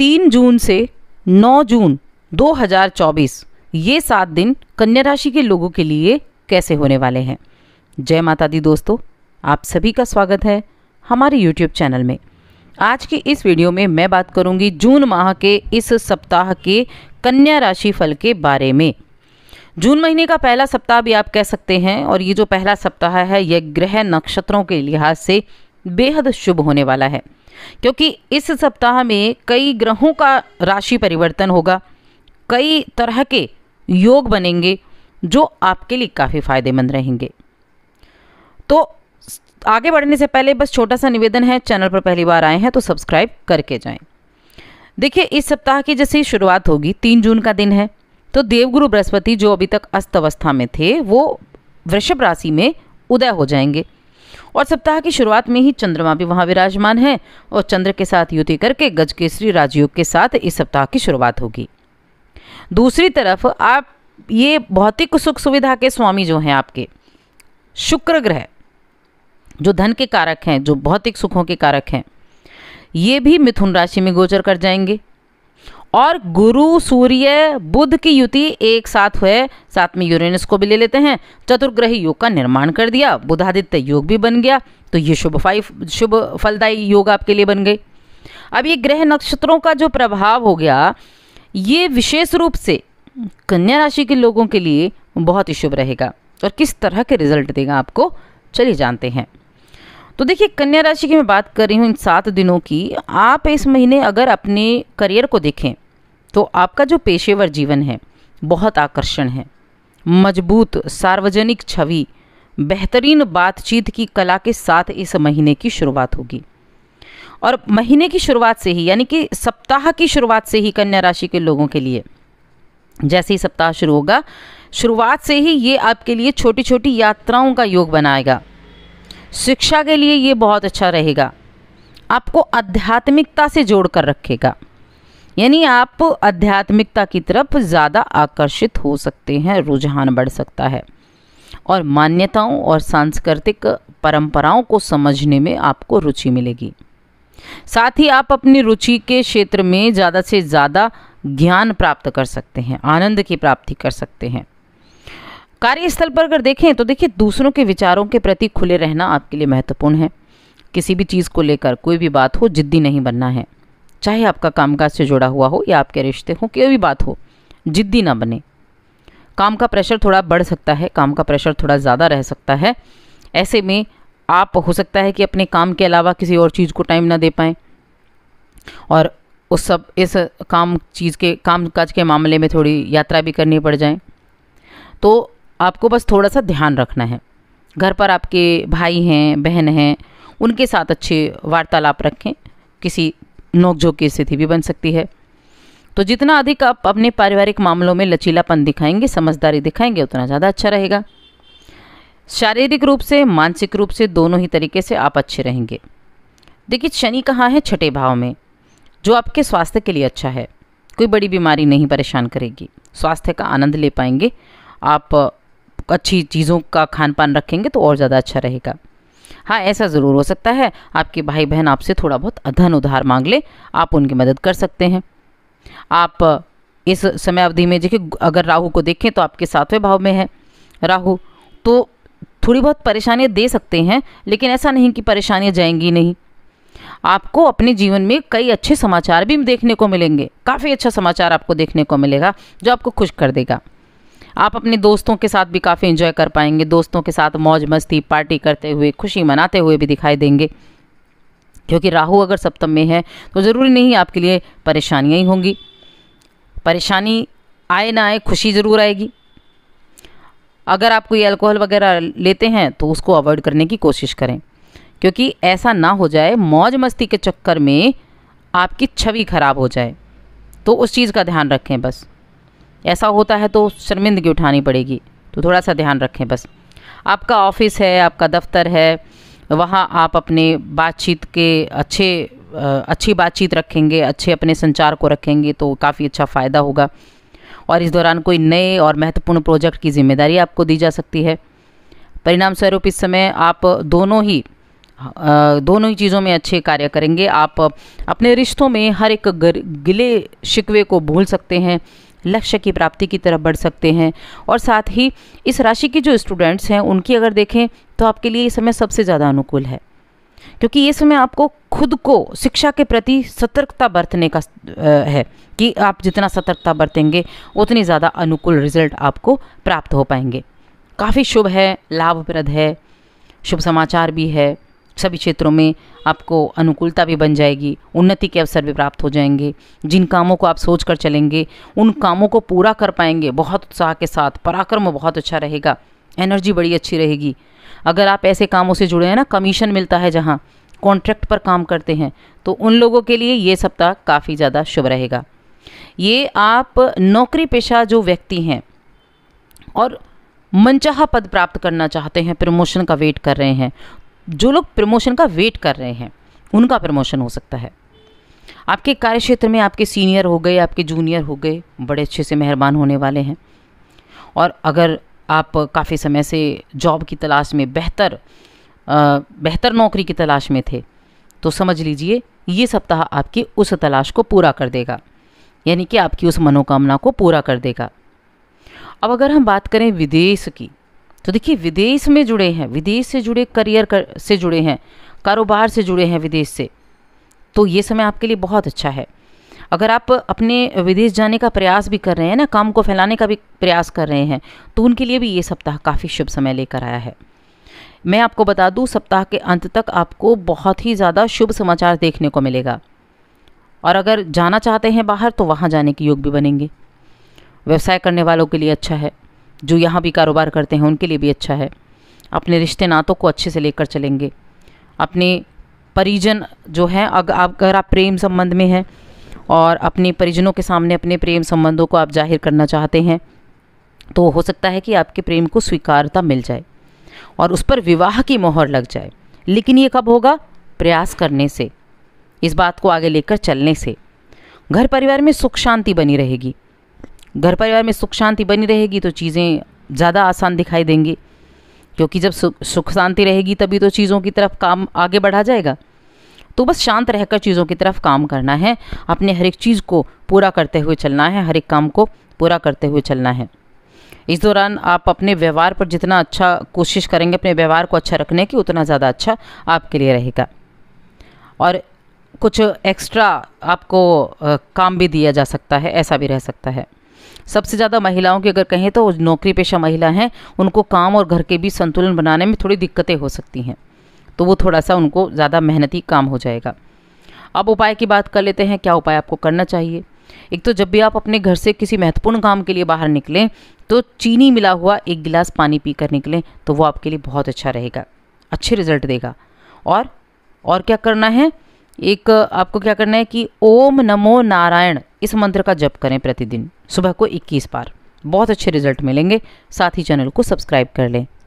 तीन जून से नौ जून 2024 ये सात दिन कन्या राशि के लोगों के लिए कैसे होने वाले हैं जय माता दी दोस्तों आप सभी का स्वागत है हमारे YouTube चैनल में आज के इस वीडियो में मैं बात करूंगी जून माह के इस सप्ताह के कन्या राशि फल के बारे में जून महीने का पहला सप्ताह भी आप कह सकते हैं और ये जो पहला सप्ताह है यह ग्रह नक्षत्रों के लिहाज से बेहद शुभ होने वाला है क्योंकि इस सप्ताह में कई ग्रहों का राशि परिवर्तन होगा कई तरह के योग बनेंगे जो आपके लिए काफ़ी फायदेमंद रहेंगे तो आगे बढ़ने से पहले बस छोटा सा निवेदन है चैनल पर पहली बार आए हैं तो सब्सक्राइब करके जाएं देखिए इस सप्ताह की जैसे ही शुरुआत होगी तीन जून का दिन है तो देवगुरु बृहस्पति जो अभी तक अस्त अवस्था में थे वो वृषभ राशि में उदय हो जाएंगे और सप्ताह की शुरुआत में ही चंद्रमा भी वहां विराजमान है और चंद्र के साथ युति करके गज केसरी राजयोग के साथ इस सप्ताह की शुरुआत होगी दूसरी तरफ आप ये भौतिक सुख सुविधा के स्वामी जो हैं आपके शुक्र ग्रह जो धन के कारक हैं जो भौतिक सुखों के कारक हैं ये भी मिथुन राशि में गोचर कर जाएंगे और गुरु सूर्य बुद्ध की युति एक साथ हुए साथ में यूरेनस को भी ले लेते हैं चतुर्ग्रही योग का निर्माण कर दिया बुधादित्य योग भी बन गया तो ये शुभ फाइव शुभ फलदायी योग आपके लिए बन गए अब ये ग्रह नक्षत्रों का जो प्रभाव हो गया ये विशेष रूप से कन्या राशि के लोगों के लिए बहुत ही शुभ रहेगा और किस तरह के रिजल्ट देगा आपको चलिए जानते हैं तो देखिए कन्या राशि की मैं बात कर रही हूँ इन सात दिनों की आप इस महीने अगर अपने करियर को देखें तो आपका जो पेशेवर जीवन है बहुत आकर्षण है मजबूत सार्वजनिक छवि बेहतरीन बातचीत की कला के साथ इस महीने की शुरुआत होगी और महीने की शुरुआत से ही यानी कि सप्ताह की शुरुआत से ही कन्या राशि के लोगों के लिए जैसे ही सप्ताह शुरू होगा शुरुआत से ही ये आपके लिए छोटी छोटी यात्राओं का योग बनाएगा शिक्षा के लिए ये बहुत अच्छा रहेगा आपको आध्यात्मिकता से जोड़ कर रखेगा यानी आप आध्यात्मिकता की तरफ ज़्यादा आकर्षित हो सकते हैं रुझान बढ़ सकता है और मान्यताओं और सांस्कृतिक परंपराओं को समझने में आपको रुचि मिलेगी साथ ही आप अपनी रुचि के क्षेत्र में ज़्यादा से ज़्यादा ज्ञान प्राप्त कर सकते हैं आनंद की प्राप्ति कर सकते हैं कार्यस्थल पर अगर देखें तो देखिए दूसरों के विचारों के प्रति खुले रहना आपके लिए महत्वपूर्ण है किसी भी चीज़ को लेकर कोई भी बात हो जिद्दी नहीं बनना है चाहे आपका कामकाज से जुड़ा हुआ हो या आपके रिश्ते हों कोई भी बात हो जिद्दी ना बने काम का प्रेशर थोड़ा बढ़ सकता है काम का प्रेशर थोड़ा ज़्यादा रह सकता है ऐसे में आप हो सकता है कि अपने काम के अलावा किसी और चीज़ को टाइम ना दे पाएँ और उस सब इस काम चीज़ के काम काज के मामले में थोड़ी यात्रा भी करनी पड़ जाए तो आपको बस थोड़ा सा ध्यान रखना है घर पर आपके भाई हैं बहन हैं उनके साथ अच्छे वार्तालाप रखें किसी नोकझोंक की स्थिति भी बन सकती है तो जितना अधिक आप अपने पारिवारिक मामलों में लचीलापन दिखाएंगे समझदारी दिखाएंगे उतना ज़्यादा अच्छा रहेगा शारीरिक रूप से मानसिक रूप से दोनों ही तरीके से आप अच्छे रहेंगे देखिए शनि कहाँ है छठे भाव में जो आपके स्वास्थ्य के लिए अच्छा है कोई बड़ी बीमारी नहीं परेशान करेगी स्वास्थ्य का आनंद ले पाएंगे आप अच्छी चीज़ों का खान पान रखेंगे तो और ज़्यादा अच्छा रहेगा हाँ ऐसा ज़रूर हो सकता है आपके भाई बहन आपसे थोड़ा बहुत अधन उधार मांग ले आप उनकी मदद कर सकते हैं आप इस समय अवधि में देखिए अगर राहु को देखें तो आपके सातवें भाव में है राहु तो थोड़ी बहुत परेशानियाँ दे सकते हैं लेकिन ऐसा नहीं कि परेशानियाँ जाएंगी नहीं आपको अपने जीवन में कई अच्छे समाचार भी देखने को मिलेंगे काफ़ी अच्छा समाचार आपको देखने को मिलेगा जो आपको खुश कर देगा आप अपने दोस्तों के साथ भी काफ़ी इन्जॉय कर पाएंगे दोस्तों के साथ मौज मस्ती पार्टी करते हुए खुशी मनाते हुए भी दिखाई देंगे क्योंकि राहु अगर सप्तम में है तो ज़रूरी नहीं आपके लिए परेशानियाँ ही होंगी परेशानी आए ना आए खुशी ज़रूर आएगी अगर आप कोई अल्कोहल वगैरह लेते हैं तो उसको अवॉइड करने की कोशिश करें क्योंकि ऐसा ना हो जाए मौज मस्ती के चक्कर में आपकी छवि खराब हो जाए तो उस चीज़ का ध्यान रखें बस ऐसा होता है तो शर्मिंदगी उठानी पड़ेगी तो थोड़ा सा ध्यान रखें बस आपका ऑफिस है आपका दफ्तर है वहाँ आप अपने बातचीत के अच्छे अच्छी बातचीत रखेंगे अच्छे अपने संचार को रखेंगे तो काफ़ी अच्छा फ़ायदा होगा और इस दौरान कोई नए और महत्वपूर्ण प्रोजेक्ट की जिम्मेदारी आपको दी जा सकती है परिणाम स्वरूप इस समय आप दोनों ही दोनों ही चीज़ों में अच्छे कार्य करेंगे आप अपने रिश्तों में हर एक गिले शिकवे को भूल सकते हैं लक्ष्य की प्राप्ति की तरफ बढ़ सकते हैं और साथ ही इस राशि के जो स्टूडेंट्स हैं उनकी अगर देखें तो आपके लिए ये समय सबसे ज़्यादा अनुकूल है क्योंकि ये समय आपको खुद को शिक्षा के प्रति सतर्कता बरतने का है कि आप जितना सतर्कता बरतेंगे उतनी ज़्यादा अनुकूल रिजल्ट आपको प्राप्त हो पाएंगे काफ़ी शुभ है लाभप्रद है शुभ समाचार भी है सभी क्षेत्रों में आपको अनुकूलता भी बन जाएगी उन्नति के अवसर भी प्राप्त हो जाएंगे जिन कामों को आप सोच कर चलेंगे उन कामों को पूरा कर पाएंगे बहुत उत्साह के साथ पराक्रम बहुत अच्छा रहेगा एनर्जी बड़ी अच्छी रहेगी अगर आप ऐसे कामों से जुड़े हैं ना कमीशन मिलता है जहाँ कॉन्ट्रैक्ट पर काम करते हैं तो उन लोगों के लिए ये सप्ताह काफ़ी ज़्यादा शुभ रहेगा ये आप नौकरी पेशा जो व्यक्ति हैं और मनचाहा पद प्राप्त करना चाहते हैं प्रमोशन का वेट कर रहे हैं जो लोग प्रमोशन का वेट कर रहे हैं उनका प्रमोशन हो सकता है आपके कार्य क्षेत्र में आपके सीनियर हो गए आपके जूनियर हो गए बड़े अच्छे से मेहरबान होने वाले हैं और अगर आप काफ़ी समय से जॉब की तलाश में बेहतर बेहतर नौकरी की तलाश में थे तो समझ लीजिए ये सप्ताह आपकी उस तलाश को पूरा कर देगा यानी कि आपकी उस मनोकामना को पूरा कर देगा अब अगर हम बात करें विदेश की तो देखिए विदेश में जुड़े हैं विदेश से जुड़े करियर कर, से जुड़े हैं कारोबार से जुड़े हैं विदेश से तो ये समय आपके लिए बहुत अच्छा है अगर आप अपने विदेश जाने का प्रयास भी कर रहे हैं ना काम को फैलाने का भी प्रयास कर रहे हैं तो उनके लिए भी ये सप्ताह काफ़ी शुभ समय लेकर आया है मैं आपको बता दूँ सप्ताह के अंत तक आपको बहुत ही ज़्यादा शुभ समाचार देखने को मिलेगा और अगर जाना चाहते हैं बाहर तो वहाँ जाने के योग भी बनेंगे व्यवसाय करने वालों के लिए अच्छा है जो यहाँ भी कारोबार करते हैं उनके लिए भी अच्छा है अपने रिश्ते नातों को अच्छे से लेकर चलेंगे अपने परिजन जो हैं अगर आप अगर आप प्रेम संबंध में हैं और अपने परिजनों के सामने अपने प्रेम संबंधों को आप जाहिर करना चाहते हैं तो हो सकता है कि आपके प्रेम को स्वीकारता मिल जाए और उस पर विवाह की मोहर लग जाए लेकिन ये कब होगा प्रयास करने से इस बात को आगे लेकर चलने से घर परिवार में सुख शांति बनी रहेगी घर परिवार में सुख शांति बनी रहेगी तो चीज़ें ज़्यादा आसान दिखाई देंगी क्योंकि जब सुख सुख शांति रहेगी तभी तो चीज़ों की तरफ काम आगे बढ़ा जाएगा तो बस शांत रहकर चीज़ों की तरफ काम करना है अपने हर एक चीज़ को पूरा करते हुए चलना है हर एक काम को पूरा करते हुए चलना है इस दौरान आप अपने व्यवहार पर जितना अच्छा कोशिश करेंगे अपने व्यवहार को अच्छा रखने की उतना ज़्यादा अच्छा आपके लिए रहेगा और कुछ एक्स्ट्रा आपको काम भी दिया जा सकता है ऐसा भी रह सकता है सबसे ज़्यादा महिलाओं की अगर कहें तो नौकरी पेशा महिला हैं उनको काम और घर के बीच संतुलन बनाने में थोड़ी दिक्कतें हो सकती हैं तो वो थोड़ा सा उनको ज़्यादा मेहनती काम हो जाएगा अब उपाय की बात कर लेते हैं क्या उपाय आपको करना चाहिए एक तो जब भी आप अपने घर से किसी महत्वपूर्ण काम के लिए बाहर निकलें तो चीनी मिला हुआ एक गिलास पानी पीकर निकलें तो वो आपके लिए बहुत अच्छा रहेगा अच्छे रिजल्ट देगा और और क्या करना है एक आपको क्या करना है कि ओम नमो नारायण इस मंत्र का जप करें प्रतिदिन सुबह को 21 बार बहुत अच्छे रिजल्ट मिलेंगे साथ ही चैनल को सब्सक्राइब कर लें